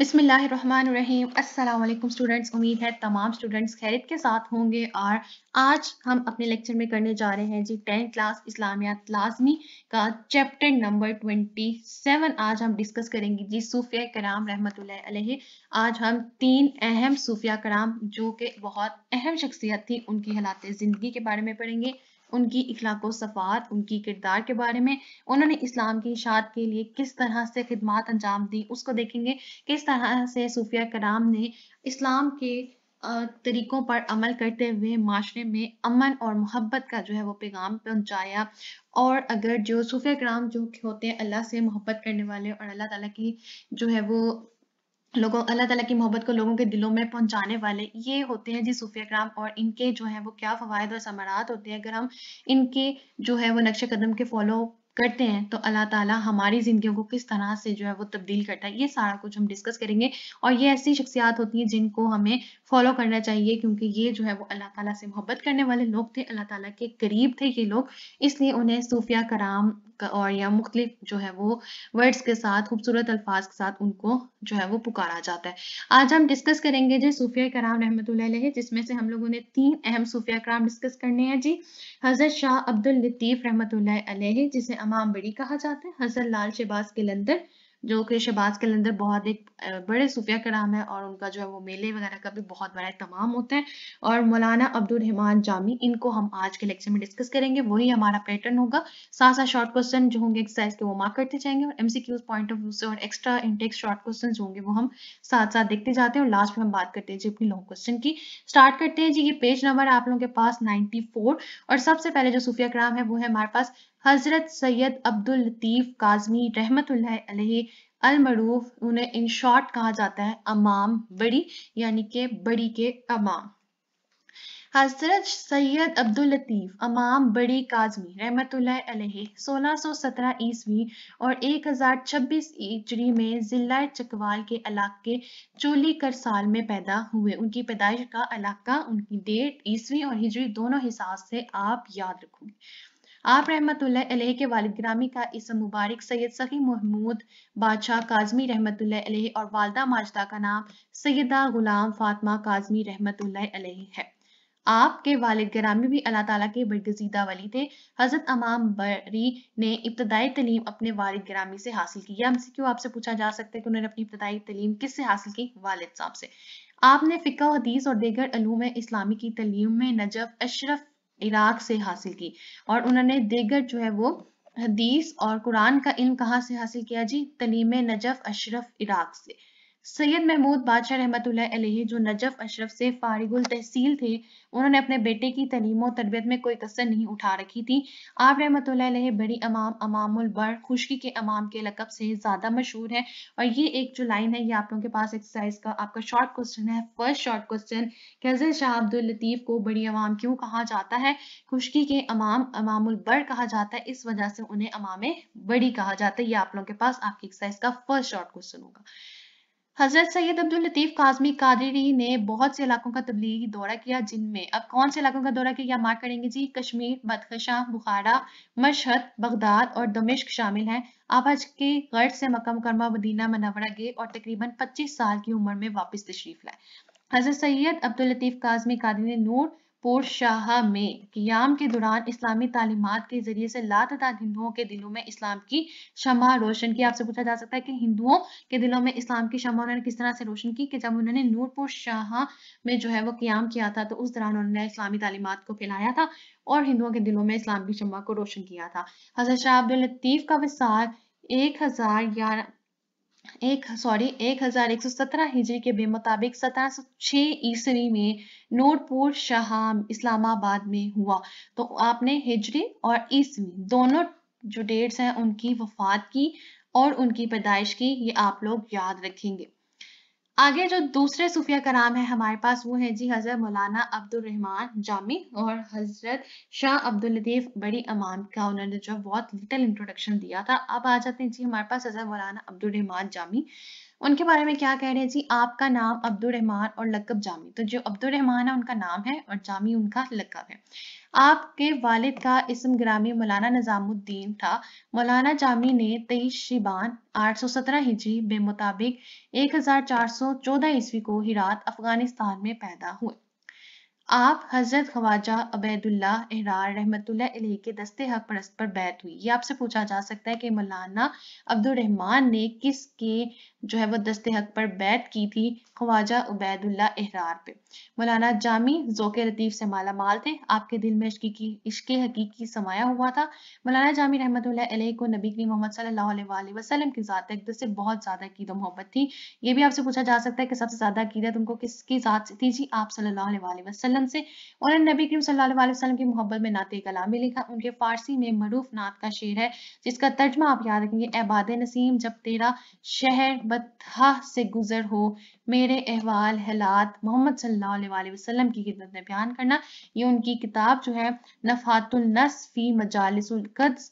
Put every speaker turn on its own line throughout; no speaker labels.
बिसमीम स्टूडेंट्स उम्मीद है तमाम स्टूडेंट्स खैरियत के साथ होंगे और आज हम अपने लेक्चर में करने जा रहे हैं जी टेंथ क्लास इस्लामियात लाजमी का चैप्टर नंबर ट्वेंटी सेवन आज हम डिस्कस करेंगे जी सूफिया कराम रहमत आज हम तीन अहम सूफिया कराम जो कि बहुत अहम शख्सियत थी उनकी हालात ज़िंदगी के बारे में पढ़ेंगे उनकी इखलाको सफ़ात उनकी किरदार के बारे में उन्होंने इस्लाम की इशात के लिए किस तरह से खिदमत अंजाम दी उसको देखेंगे किस तरह से सूफिया कराम ने इस्लाम के तरीकों पर अमल करते हुए माशरे में अमन और मोहब्बत का जो है वो पैगाम पहुंचाया और अगर जो सूफिया कराम जो होते हैं अल्लाह से मोहब्बत करने वाले और अल्लाह ताला की जो है वो लोगों अल्लाह तला की मोहब्बत को लोगों के दिलों में पहुंचाने वाले ये होते हैं जी सूफिया कराम और इनके जो है वो क्या फवायद और समारात होते हैं अगर हम इनके जो है वो नक्श कदम के फॉलो करते हैं तो अल्लाह ताला हमारी ज़िंदगियों को किस तरह से जो है वो तब्दील करता है ये सारा कुछ हम डिस्कस करेंगे और ये ऐसी शख्सियात होती हैं जिनको हमें फॉलो करना चाहिए क्योंकि ये जो है वो अल्लाह ताला से मोहब्बत करने वाले लोग थे अल्लाह ताला के करीब थे ये लोग इसलिए उन्हें सूफिया कराम और या मुख्तलिफ जो है वो वर्ड्स के साथ खूबसूरत अल्फाज के साथ उनको जो है वो पुकारा जाता है आज हम डिस्कस करेंगे जी सूफिया कराम रहमत जिसमें से हम लोगों ने तीन अहम सूफिया कराम डिस्कस करने हैं जी हजरत शाह अब्दुल लतीफ़ रहमत जिसे तमाम बड़ी कहा जाता है हजर लाल शहबाज किलंदर जो कि शहबाज किलंदर बहुत एक बड़े सूफिया कराम है और उनका जो है वो मेले वगैरह का भी बहुत बड़ा तमाम होता है और मौलाना अब्दुल रहमान जामी इनको हम आज के लेक्चर में डिस्कस करेंगे वही हमारा पैटर्न होगा साथ साथ शॉर्ट क्वेश्चन जो होंगे एक्सरसाइज के वो मार्क करते जाएंगे और एमसीक्यूज पॉइंट ऑफ व्यू से और एक्स्ट्रा इंटेक्स शॉर्ट क्वेश्चन होंगे वो हम साथ साथ देखते जाते हैं और लास्ट में हम बात करते हैं जी अपनी लॉन्ग क्वेश्चन की स्टार्ट करते हैं जी ये पेज नंबर आप लोगों के पास नाइनटी और सबसे पहले जो सूफिया कराम है वो है हमारे पास हज़रत सैयद अब्दुल लतीफ़ काजमी रहमत अलमरूफ उन्हें इन शॉर्ट कहा जाता है अमाम बड़ी यानी के बड़ी के अमाम हजरत सैयद अब्दुल लतीफ़ अमाम बड़ी काजमी रहमत सोलह सो सत्रह ईस्वी और एक हज़ार छब्बीस ईचरी में ज़िला चकवाल के इलाके चोली करसाल में पैदा हुए उनकी पैदाइश का इलाका उनकी डेट ईस्वी और हिजरी दोनों हिसाब से आप याद रखोगे आप रहमत के वालिद ग्रामी का इस मुबारक सैयद सही महमूद बादशाह काजमी रहमत और वालदा माजदा का नाम सैदा गुलाम फातमा काजमी रहमत है आपके वालिद ग्रामी भी अल्लाह ताला के बरगजीदा वली थे हज़रत अमाम बरी ने इब्तदाई तलीम अपने वालिद ग्रामी से हासिल की हमसे क्यों आपसे पूछा जा सकता है कि उन्होंने अपनी इब्तदाई तलीम किस से हासिल की वालिद साहब से आपने फ़िका हदीस और देगर अलूम इस्लामी की तलीम में नजफ अशरफ इराक से हासिल की और उन्होंने देगर जो है वो हदीस और कुरान का इल्म कहाँ से हासिल किया जी तलीम नजफ अशरफ इराक से सैयद महमूद बादशाह रहमत जो नजफ अशरफ से फारिगुल तहसील थे उन्होंने अपने बेटे की तलीम और तरबियत में कोई कसर नहीं उठा रखी थी आप रहमत बड़ी अमाम अमामुल बर खुशकी के अमाम के लकब से ज़्यादा मशहूर है और ये एक जो लाइन है ये आप लोगों के पास एक्सरसाइज का आपका शॉर्ट क्वेश्चन है फर्स्ट शॉर्ट क्वेश्चन कैजल शाह अब्दुल लतीफ़ को बड़ी अवाम क्यों कहा जाता है खुशकी के अमाम अमामुल बर कहा जाता है इस वजह से उन्हें अमाम बड़ी कहा जाता है ये आप लोगों के पास आपकी एक्सरसाइज का फर्स्ट शॉर्ट क्वेश्चन होगा हजरत सैयद अब्दुल लतीफ़ काजमी कादरी ने बहुत से इलाकों का तबलीगी दौरा किया जिनमें अब कौन से इलाकों का दौरा किया मार्क करेंगे जी कश्मीर बदखशां बुखारा मशहद बगदाद और दमिश्क शामिल हैं आप हज के गर्ज से मकम करमा मदीना मनवरा गए और तकरीबन 25 साल की उम्र में वापस तशरीफ लाए हजरत सैयद अब्दुल लतीफ़ काजमी कादरी ने नूर में क्याम के दौरान इस्लामी तालीमत के जरिए से लातदाद हिंदुओं के दिलों में इस्लाम की शमा रोशन की आपसे पूछा जा सकता है कि हिंदुओं के दिलों में इस्लाम की शमा उन्होंने किस तरह से रोशन की कि जब उन्होंने नूरपुर शाह में जो है वो क्याम किया था तो उस दौरान उन्होंने इस्लामी तालीमत को फैलाया था और हिंदुओं के दिलों में इस्लाम की शमा को रोशन किया था हजरत शाह अब्दुल लतीफ़ का विसार एक हजार ग्यारह एक सॉरी एक हजार एक सौ सत्रह हिजरी के बेमुताबिक सत्रह सौ छह ईस्वी में नूरपुर शाह इस्लामाबाद में हुआ तो आपने हिजरी और ईस्वी दोनों जो डेट्स हैं उनकी वफात की और उनकी पैदाइश की ये आप लोग याद रखेंगे आगे जो दूसरे सूफिया का नाम है हमारे पास वो है जी हज़रत मौलाना अब्दुल रहमान जामी और हज़रत शाह अब्दुल लतीफ़ बड़ी अमान का उन्होंने जो बहुत लिटिल इंट्रोडक्शन दिया था अब आ जाते हैं जी हमारे पास हज़रत मौलाना अब्दुल रहमान जामी उनके बारे में क्या कह रहे हैं जी आपका नाम अब्दुल रहमान और लकब जामी तो जो अब्दुल रहमान है उनका नाम है और जामी उनका लकब है आपके वालिद का इसम ग्रामी मौलाना निज़ामुद्दीन था मौलाना जामी ने तेईस शिबान 817 हिजरी बे मुताबिक 1414 ईस्वी को हिरात अफगानिस्तान में पैदा हुए आप हज़रत ख्वाजा अबैदुल्ला एरार के दस्ते हक परस्त पर बैत हुई ये आपसे पूछा जा सकता है कि मौलाना अब्दुलरहमान ने किसके जो है वो दस्ते हक पर बैत की थी ख्वाजा उबैदुल्ला एरार पे मौलाना जामी जोके लतीफ़ से माला माल थे आपके दिल में इश्की की इश्क हकीकी समाया हुआ था मौलाना जामी रहमत को नबी करी मोहम्मद सल्लाम की ज़ात एक से बहुत ज़्यादा कीद मोहब्बत थी ये भी आपसे पूछा जा सकता है कि सबसे ज़्यादा कीदत उनको किसकी ज़ात से थी जी आप सल्ला वसलम ईंधन से उन्होंने नबी करीम सल्लाम की मोहब्बत में नाते कलाम भी लिखा उनके फारसी में मरूफ नात का शेर है जिसका तर्जमा आप याद रखेंगे एबाद नसीम जब तेरा शहर बदहा से गुजर हो मेरे अहवाल हलात मोहम्मद सल्लाम की खिदत में बयान करना ये उनकी किताब जो है नफातुलनस फी मजालस मजालिसकद्स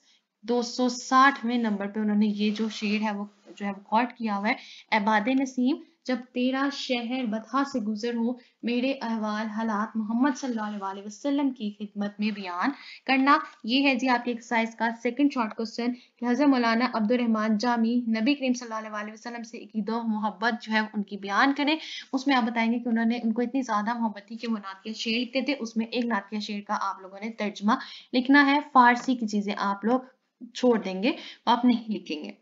260वें नंबर पे उन्होंने ये जो शेर है वो जो है रिकॉर्ड किया हुआ है एबाद नसीम जब तेरा शहर बथा से गुजर हो मेरे अहवाल हालात मोहम्मद सल्लल्लाहु वसल्लम की खिदमत में बयान करना ये है जी आपकी एक्सरसाइज का सेकंड शॉर्ट क्वेश्चन कि हज़रत मौलाना अब्दुलरहमान जामी नबी करीम सल्लल्लाहु अलैहि वसल्लम से अकीद मोहब्बत जो है उनकी बयान करें उसमें आप बताएंगे कि उन्होंने उनको इतनी ज़्यादा मोहब्बत थी कि वो नातिया शेर लिखते थे उसमें एक नातिया शेर का आप लोगों ने तर्जमा लिखना है फारसी की चीज़ें आप लोग छोड़ देंगे आप नहीं लिखेंगे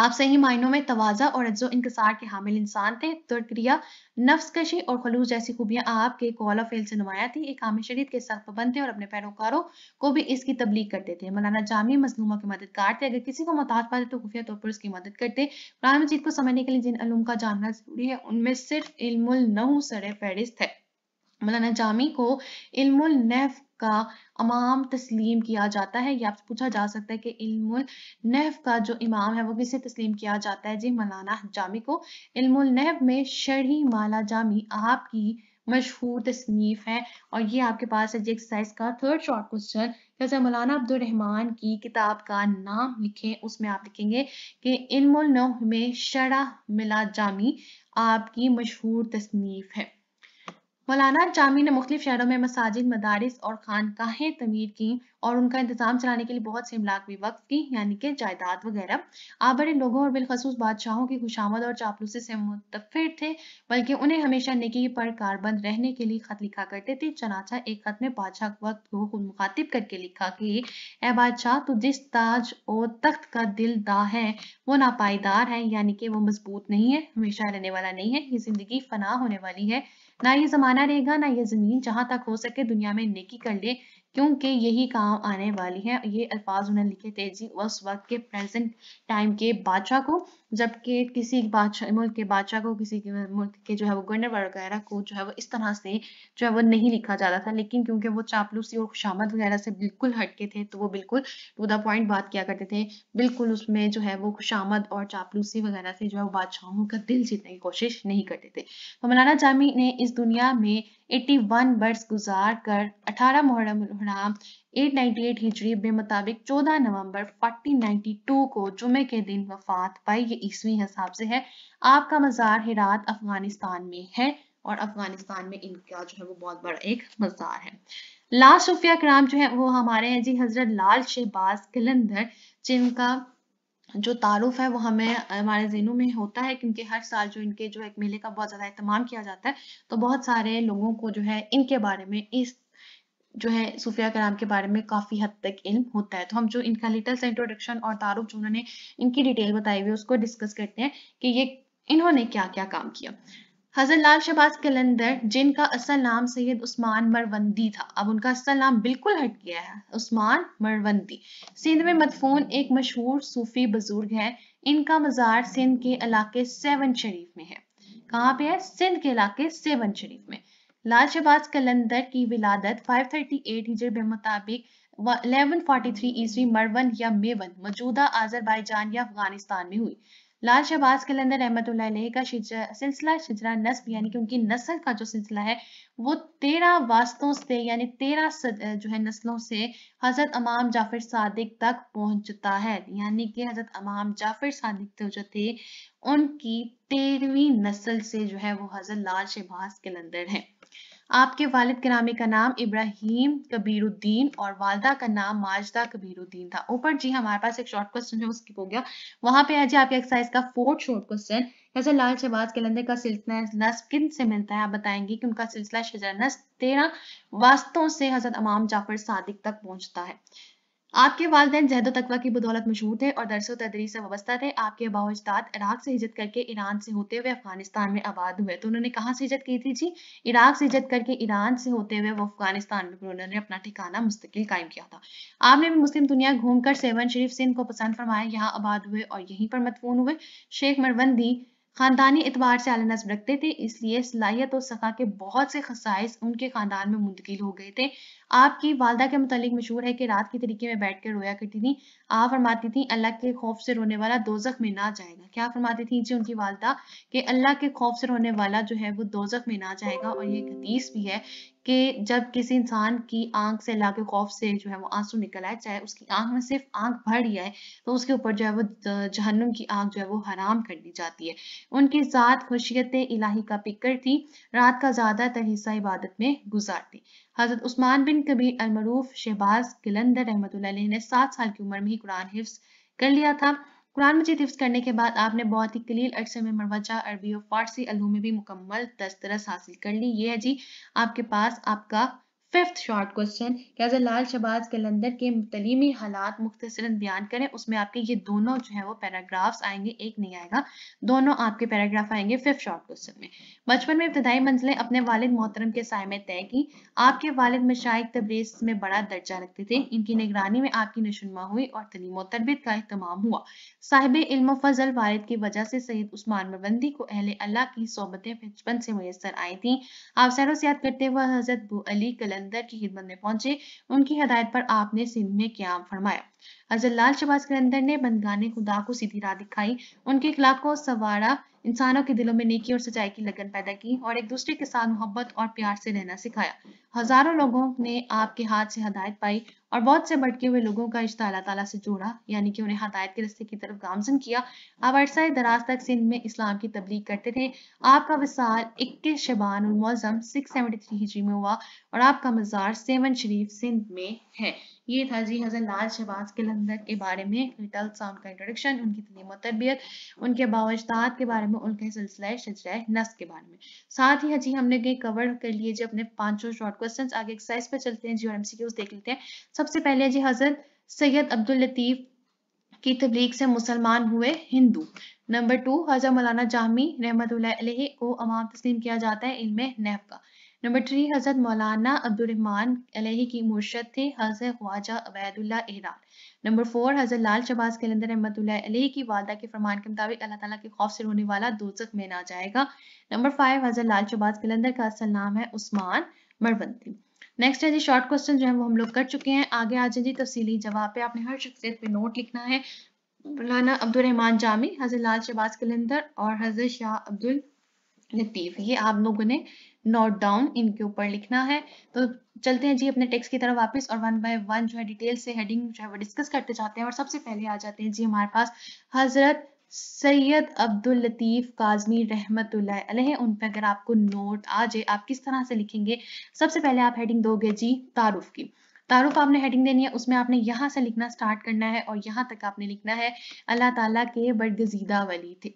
आप सही मायनों में तोज़ा और अज्जो इंकसार के हामिल इंसान थे तरक्रिया नफ्स कशी और खलूस जैसी खूबियाँ आपके कॉल और फेल से नुमाया थी एक आम शरीर के सख्त पबंद थे और अपने पैरोकारों को भी इसकी तबलीग करते थे मौलाना जामी मजलूमों के मददगार थे अगर किसी को मोहताज पाते तो खुफिया तौर पर उसकी मदद करते कुरान मजीद को समझने के लिए जिन अलूम का जानना जरूरी है उनमें सिर्फ इलमुल नहू सर फहरिस्त है मौलाना जामी को इलमुल नैफ का इमाम तस्लीम किया जाता है या आपसे पूछा जा सकता है कि इल्मुल नहव का जो इमाम है वो किसे तस्लीम किया जाता है जी मौलाना जामी को इल्मुल नहफ में शढ़ी माला जामी आपकी मशहूर तसनीफ है और ये आपके पास है जी एक्सरसाइज का थर्ड शॉर्ट क्वेश्चन जैसे मौलाना अब्दुलरहमान की किताब का नाम लिखें उसमें आप लिखेंगे कि इल्मुल नहव में शरा मिला जामी आपकी मशहूर तसनीफ है मौलाना जामी ने मुख्तु शहरों में मसाजिद मदारस और खानकाहें तमीर की और उनका इंतजाम चलाने के लिए बहुत से इमलाक भी वक्त की यानी कि जायदाद वगैरह आप बड़े लोगों और बिलखसूस बादशाहों की खुशामद और चापलूसी से मुतफिर थे बल्कि उन्हें हमेशा निकी पर कारबंद रहने के लिए खत लिखा करते थे चनाचा एक खत में बादशाह वक्त को खुद मुखातिब करके लिखा कि ए बादशाह तो जिस ताज और तख्त का दिल दा है वो नापायदार है यानी कि वो मजबूत नहीं है हमेशा रहने वाला नहीं है ये जिंदगी फना होने वाली है ना ये ज़माना रहेगा ना ये ज़मीन जहां तक हो सके दुनिया में नेकी कर ले क्योंकि यही काम आने वाली है ये अल्फाज उन्होंने लिखे थे जी उस वक्त के प्रेजेंट टाइम के बादशाह को जबकि किसी बादशाह मुल्क के बादशाह को किसी के मुल्क के जो है वो गवर्नर वगैरह को जो है वो इस तरह से जो है वो नहीं लिखा जाता था लेकिन क्योंकि वो चापलूसी और खुशामद वगैरह से बिल्कुल हटके थे तो वो बिल्कुल टू द पॉइंट बात किया करते थे बिल्कुल उसमें जो है वो खुशामद और चापलूसी वगैरह से जो है वो बादशाहों का दिल जीतने की कोशिश नहीं करते थे तो मौलाना जामी ने इस दुनिया में 81 वर्ष गुजार कर अठारह मुहर्रम 898 हिजरी में मुताबिक 14 नवंबर 1492 को जुमे के दिन वफात पाई ये ईसवी हिसाब से है आपका मज़ार हिरात अफगानिस्तान में है और अफगानिस्तान में इनका जो है वो बहुत बड़ा एक मज़ार है लाल सूफिया कराम जो है वो हमारे हैं जी हजरत लाल शहबाज कलंदर जिनका जो तारुफ है वो हमें हमारे जहनों में होता है क्योंकि हर साल जो इनके जो एक मेले का बहुत ज़्यादा अहतमाम किया जाता है तो बहुत सारे लोगों को जो है इनके बारे में इस जो है सूफिया कराम के बारे में काफ़ी हद तक इल्म होता है तो हम जो इनका लिटल सा इंट्रोडक्शन और तारुफ जो उन्होंने इनकी डिटेल बताई हुई है उसको डिस्कस करते हैं कि ये इन्होंने क्या क्या काम किया हजर लाल शबाज कलंदर जिनका असल नाम सैयद उस्मान मरवंदी था अब उनका असल नाम बिल्कुल हट गया है उस्मान मरवंदी सिंध में मदफून एक मशहूर सूफी बुजुर्ग है इनका मज़ार सिंध के इलाके सेवन शरीफ में है कहाँ पे है सिंध के इलाके सेवन शरीफ में लाल शबाज कलंदर की विलादत 538 हिजर के मुताबिक 1143 ईस्वी मरवन या मेवन मौजूदा आजरबाईजान या अफगानिस्तान में हुई लाल शहबाज कलंदर अहमद का सिलसिला शिजरा नस्ब यानी कि उनकी नस्ल का जो सिलसिला है वो तेरह वास्तों से यानी तेरह जो है नस्लों से हजरत अमाम जाफिर सादिक तक पहुंचता है यानी कि हजरत अमाम जाफिर सादिक तो जो थे उनकी तेरहवीं नस्ल से जो है वो हजरत लाल शहबाज कलंदर है आपके वालिद नामे का नाम इब्राहिम कबीरुद्दीन और वालदा का नाम माजदा कबीरुद्दीन था ऊपर जी हमारे पास एक शॉर्ट क्वेश्चन है उसकी हो गया वहां पे है जी आपके एक्सरसाइज का फोर्थ शॉर्ट क्वेश्चन जैसे लाल शहबाज के लंदे का सिलसिला किन से मिलता है आप बताएंगे कि उनका सिलसिला शजरनस तेरह वास्तों से हजरत अमाम जाफर सादिक तक पहुंचता है आपके वालदे जहदो तकवा की बदौलत मशहूर थे और दरसो तदरी से वस्ता थे आपके अबाव इराक से हिजत करके ईरान से होते हुए अफगानिस्तान में आबाद हुए तो उन्होंने कहाँ से हिजत की थी जी इराक से हिजत करके ईरान से होते हुए वो अफगानिस्तान में उन्होंने अपना ठिकाना मुस्तकिल कायम किया था आपने भी मुस्लिम दुनिया घूमकर सेवन शरीफ सिंह को पसंद फरमाया यहाँ आबाद हुए और यहीं पर मतफून हुए शेख मरवंदी खानदानी एतबार से आला नस्ब रखते थे इसलिए सलाहियत और सखा के बहुत से खसाइस उनके खानदान में मुंतकिल हो गए थे आपकी वालदा के मुतालिक मशहूर है कि रात के तरीके में बैठ कर रोया करती थी आप फरमाती थी अल्लाह के खौफ से रोने वाला दोजख में ना जाएगा क्या फरमाती थी जी उनकी वालदा कि अल्लाह के खौफ से रोने वाला जो है वो दोजख में ना जाएगा और ये हदीस भी है कि जब किसी इंसान की आंख से अल्लाह के खौफ से जो है वो आंसू निकल आए चाहे उसकी आंख में सिर्फ आंख भर ही आए तो उसके ऊपर जो है वो जहन्नुम की आंख जो है वो हराम कर दी जाती है उनकी ज़ात खुशियत इलाही का पिकर थी रात का ज़्यादातर हिस्सा इबादत में गुजारती हज़रत उस्मान बिन कबीर अलमरूफ शहबाज किलंदर रहमत ने सात साल की उम्र में ही कुरान हिफ्स कर लिया था कुरान मजीद हिफ्स करने के बाद आपने बहुत ही कलील अरसे में मरवजा अरबी और फारसी अलू में भी मुकम्मल दस्तरस हासिल कर ली ये है जी आपके पास आपका फिफ्थ शॉर्ट क्वेश्चन कैसे लाल शबाज कलंदर के तलीमी हालात मुख्तर बयान करें उसमें आपके ये दोनों जो है वो पैराग्राफ्स आएंगे एक नहीं आएगा दोनों आपके पैराग्राफ आएंगे फिफ्थ शॉर्ट क्वेश्चन में बचपन में इब्तदाई मंजिलें अपने वालिद मोहतरम के साय में तय की आपके वालिद मशाइ तब्रेज में बड़ा दर्जा रखते थे इनकी निगरानी में आपकी नशुनमा हुई और तलीम और तरबियत का अहतमाम हुआ साहिब इल्म फजल वालिद की वजह से सैद उस्मान मबंदी को अहल अल्लाह की सोबतें बचपन से मैसर आई थी आप सैर सियात करते हुए हजरत बू अली कलंदर कलंदर की खिदमत में पहुंचे उनकी हदायत पर आपने सिंध में क्या फरमाया अफजल लाल शबाज कलंदर ने बंदगाने खुदा को सीधी राह दिखाई उनके खिलाफ को सवारा इंसानों के दिलों में नेकी और सच्चाई की लगन पैदा की और एक दूसरे के साथ मोहब्बत और प्यार से रहना सिखाया हजारों लोगों ने आपके हाथ से हदायत पाई और बहुत से भटके हुए लोगों का रिश्ता अल्लाह ताला से जोड़ा यानी कि उन्हें हदायत के रस्ते की तरफ गामजन किया आप अरसा दराज तक सिंध में इस्लाम की तबलीग करते थे आपका विसाल इक्कीस शबान मौजम सिक्स सेवेंटी थ्री हिजरी में हुआ और आपका मज़ार सेवन शरीफ सिंध में है ये था जी हज़र लाल शहबाज के लंदर के बारे में लिटल साउंड का इंट्रोडक्शन उनकी तलीम तरबियत उनके बावजदात के बारे में उनके सिलसिला शजरा नस के बारे में साथ ही हजी हमने कहीं कवर कर लिए जी अपने पांचों शॉर्ट क्वेश्चन आगे एक्सरसाइज पर चलते हैं जी और एम देख लेते हैं सबसे पहले जी हजरत सैयद अब्दुल लतीफ़ की तबलीग से मुसलमान हुए हिंदू नंबर टू हजरत मौलाना जामी रहमत को अमाम तस्लीम किया जाता है इनमें नहब का नंबर थ्री हजरत मौलाना अब्दुलरहमान अलही की मुर्शद थे हजरत ख्वाजा अबैदुल्ला एहरान नंबर फोर हजरत लाल शबाज के अंदर रहमत की वालदा के फरमान के मुताबिक अल्लाह ताला के खौफ से रोने वाला दोजख में ना जाएगा नंबर फाइव हजरत लाल शबाज के अंदर का असल नाम है उस्मान मरवंती नेक्स्ट है जी शॉर्ट क्वेश्चन जो है वो हम लोग कर चुके हैं आगे आ जाए जी तफसीली जवाब पे आपने हर शख्सियत पे नोट लिखना है मौलाना अब्दुलरहमान जामी हजरत लाल शबाज कलंदर और हजरत शाह अब्दुल लतीफ ये आप लोगों ने नोट डाउन इनके ऊपर लिखना है तो चलते हैं जी अपने टेक्स्ट की तरफ वापस और वन बाय वन जो है डिटेल से हेडिंग जो है वो डिस्कस करते जाते हैं और सबसे पहले आ जाते हैं जी हमारे पास हजरत सैयद अब्दुल लतीफ़ काजमी रहमत उन पर अगर आपको नोट आ जाए आप किस तरह से लिखेंगे सबसे पहले आप हेडिंग दोगे जी तारुफ की तारुफ आपने हेडिंग देनी है उसमें आपने यहाँ से लिखना स्टार्ट करना है और यहाँ तक आपने लिखना है अल्लाह ताला के बडगजीदा वली थे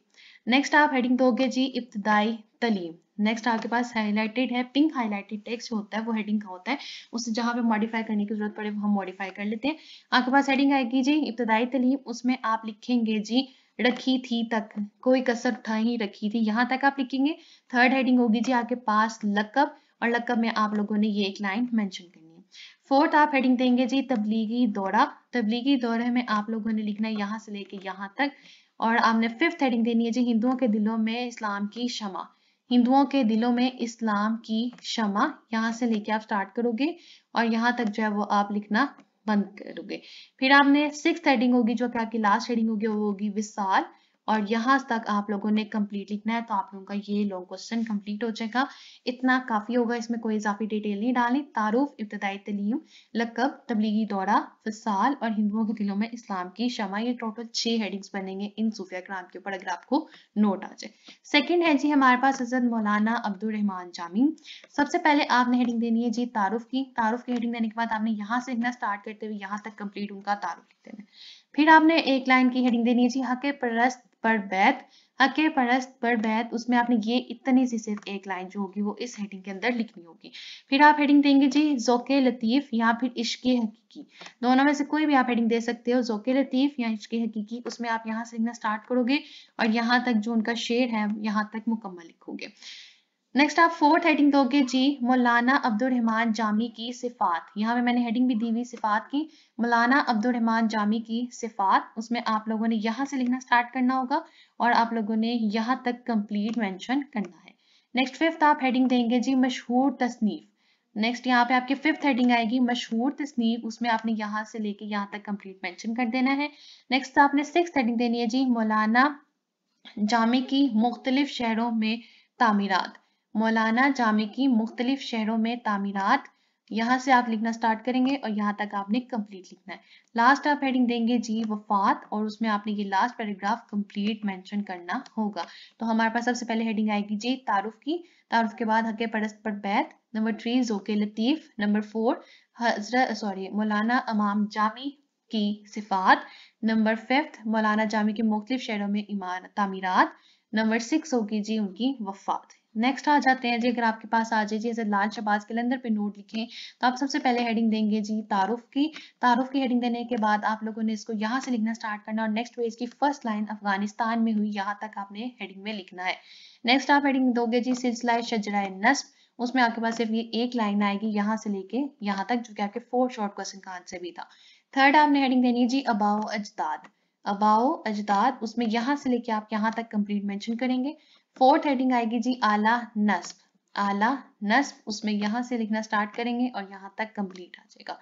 नेक्स्ट आप हेडिंग दोगे जी इब्तदाई तलीम नेक्स्ट आपके पास हाईलाइटेड है पिंक हाईलाइटेड टेक्स्ट होता है वो हेडिंग का होता है उसे जहाँ पे मॉडिफाई करने की जरूरत पड़े वो हम मॉडिफाई कर लेते हैं आपके पास हेडिंग आएगी जी इब्तदाई तलीम उसमें आप लिखेंगे जी रखी थी तक कोई कसर ही रखी थी यहाँ तक आप लिखेंगे थर्ड हेडिंग होगी जी आपके पास लकअप और लकअप में आप लोगों ने ये एक लाइन मेंशन करनी है फोर्थ आप हेडिंग देंगे जी तबलीगी दौरा तबलीगी दौरे में आप लोगों ने लिखना है यहाँ से लेके यहाँ तक और आपने फिफ्थ हेडिंग देनी है जी हिंदुओं के दिलों में इस्लाम की क्षमा हिंदुओं के दिलों में इस्लाम की क्षमा यहाँ से लेके आप स्टार्ट करोगे और यहाँ तक जो है वो आप लिखना बंद करोगे फिर आपने सिक्स हेडिंग होगी जो आपकी लास्ट हेडिंग होगी वो होगी विशाल और यहाँ तक आप लोगों ने कंप्लीट लिखना है तो आप लोगों का ये लॉन्ग क्वेश्चन कंप्लीट हो जाएगा इतना काफी होगा इसमें कोई इजाफी डिटेल नहीं डालनी तारुफ इब्तदाई तलीम लकब तबलीगी दौरा फिसाल और हिंदुओं के दिलों में इस्लाम की शमा ये टोटल छह हेडिंग्स बनेंगे इन सूफिया क्राम के ऊपर अगर आपको नोट आ जाए सेकेंड है जी हमारे पास हजरत मौलाना अब्दुलरहमान जामी सबसे पहले आपने हेडिंग देनी है जी तारुफ की तारुफ की हेडिंग देने के बाद आपने यहाँ से लिखना स्टार्ट करते हुए यहाँ तक कम्प्लीट उनका तारुफ लिख देना फिर आपने एक लाइन की हेडिंग देनी है जी हक परस्त पर बैत हके परस्त पर बैत उसमें आपने ये इतनी सी सिर्फ एक लाइन जो होगी वो इस हेडिंग के अंदर लिखनी होगी फिर आप हेडिंग देंगे जी जोके लतीफ़ या फिर इश्क हकीकी दोनों में से कोई भी आप हेडिंग दे सकते हो जोके लतीफ़ या इश्क हकीकी उसमें आप यहाँ से लिखना स्टार्ट करोगे और यहाँ तक जो उनका शेर है यहाँ तक मुकम्मल लिखोगे नेक्स्ट आप फोर्थ हेडिंग दोगे जी मौलाना अब्दुल रहमान जामी की सिफात यहाँ पे मैंने हेडिंग भी दी हुई सिफात की मौलाना अब्दुल रहमान जामी की सिफात उसमें आप लोगों ने यहाँ से लिखना स्टार्ट करना होगा और आप लोगों ने यहाँ तक कंप्लीट मेंशन करना है नेक्स्ट फिफ्थ आप हेडिंग देंगे जी मशहूर तसनीफ नेक्स्ट यहाँ पे आपके फिफ्थ हेडिंग आएगी मशहूर तस्नीफ उसमें आपने यहाँ से लेके यहाँ तक कम्प्लीट मैंशन कर देना है नेक्स्ट आपने सिक्स हेडिंग देनी है जी मौलाना जामे की मुख्तलिफ शहरों में तामीरात मौलाना जामे की मुख्तलिफ शहरों में तामीरत यहाँ से आप लिखना स्टार्ट करेंगे और यहाँ तक आपने कंप्लीट लिखना है लास्ट आप हेडिंग देंगे जी वफात और उसमें आपने ये लास्ट पैराग्राफ कंप्लीट मेंशन करना होगा तो हमारे पास सबसे पहले हेडिंग आएगी जी तारुफ की तारुफ के बाद हक परस्त पर बैत नंबर थ्री जोके लतीफ़ नंबर फोर हजरत सॉरी मौलाना अमाम जामी की सिफात नंबर फिफ्थ मौलाना जामी के मुख्तलिफ शहरों में इमारत तामीरत नंबर सिक्स होगी जी उनकी वफात नेक्स्ट आ जाते हैं जी अगर आपके पास आ जाए जी ऐसे लाल शबाज के कैलेंडर पे नोट लिखें तो आप सबसे पहले हेडिंग देंगे जी तारुफ की तारुफ की हेडिंग देने के बाद आप लोगों ने इसको यहाँ से लिखना स्टार्ट करना और नेक्स्ट पेज की फर्स्ट लाइन अफगानिस्तान में हुई यहाँ तक आपने हेडिंग में लिखना है नेक्स्ट आप हेडिंग दोगे जी सिलसिला शजरा नस्ब उसमें आपके पास सिर्फ ये एक लाइन आएगी यहाँ से लेके यहाँ तक जो कि आपके फोर शॉर्ट क्वेश्चन का आंसर भी था थर्ड आपने हेडिंग देनी है जी अबाओ अजदाद अबाओ अजदाद उसमें यहाँ से लेके आप यहाँ तक कंप्लीट मेंशन करेंगे फोर्थ हेडिंग आएगी जी आला नस्ब आला नस्ब उसमें यहाँ से लिखना स्टार्ट करेंगे और यहाँ तक कंप्लीट आ जाएगा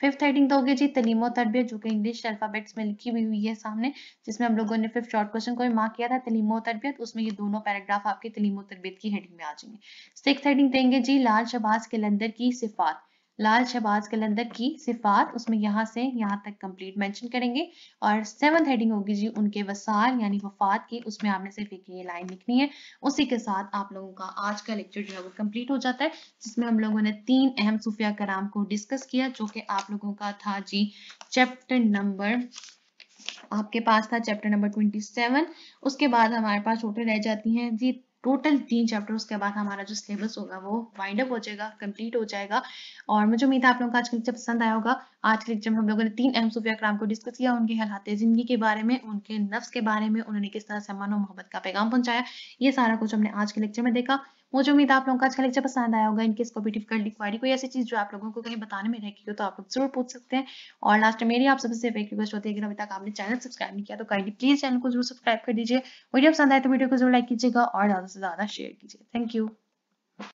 फिफ्थ हेडिंग तो होगी जी तलीमो तरबियत जो कि इंग्लिश अल्फाबेट्स में लिखी हुई हुई है सामने जिसमें हम लोगों ने फिफ्थ शॉर्ट क्वेश्चन को भी मार्क किया था तलीमो तरबियत उसमें ये दोनों पैराग्राफ आपकी तलीमो तरबियत की हेडिंग में आ जाएंगे सिक्स हेडिंग देंगे जी लाल शबाज के लंदर की सिफात लाल शहबाज कलंदर की सिफात उसमें यहाँ से यहाँ तक कंप्लीट मेंशन करेंगे और सेवन हेडिंग होगी जी उनके वसाल यानी वफात की उसमें आपने सिर्फ एक ये लाइन लिखनी है उसी के साथ आप लोगों का आज का लेक्चर जो है वो कम्प्लीट हो जाता है जिसमें हम लोगों ने तीन अहम सूफिया कराम को डिस्कस किया जो कि आप लोगों का था जी चैप्टर नंबर आपके पास था चैप्टर नंबर 27 उसके बाद हमारे पास छोटे रह जाती हैं जी टोटल तीन चैप्टर उसके बाद हमारा जो सिलेबस होगा वो वाइंड अप हो जाएगा कंप्लीट हो जाएगा और मुझे उम्मीद है आप लोगों को आज का लेक्चर पसंद आया होगा आज के लेक्चर में हम लोगों ने तीन अहम सूफिया कराम को डिस्कस किया उनके हालात जिंदगी के बारे में उनके नफ्स के बारे में उन्होंने किस तरह से मन और मोहब्बत का पैगाम पहुंचाया ये सारा कुछ हमने आज के लेक्चर में देखा मुझे उम्मीद आप लोगों का आज का अच्छा लेक्चर पसंद आया होगा इनकेस कोई भी डिफिकल्ट क्वारी कोई ऐसी चीज जो आप लोगों को कहीं बताने में रह गई तो आप लोग जरूर पूछ सकते हैं और लास्ट में मेरी आप सबसे एक रिक्वेस्ट होती है अगर अभी तक आपने चैनल सब्सक्राइब नहीं किया तो काइंडली प्लीज चैनल को जरूर सब्सक्राइब कर दीजिए वीडियो पसंद आए तो वीडियो को जरूर लाइक कीजिएगा और ज्यादा से ज्यादा शेयर कीजिए थैंक यू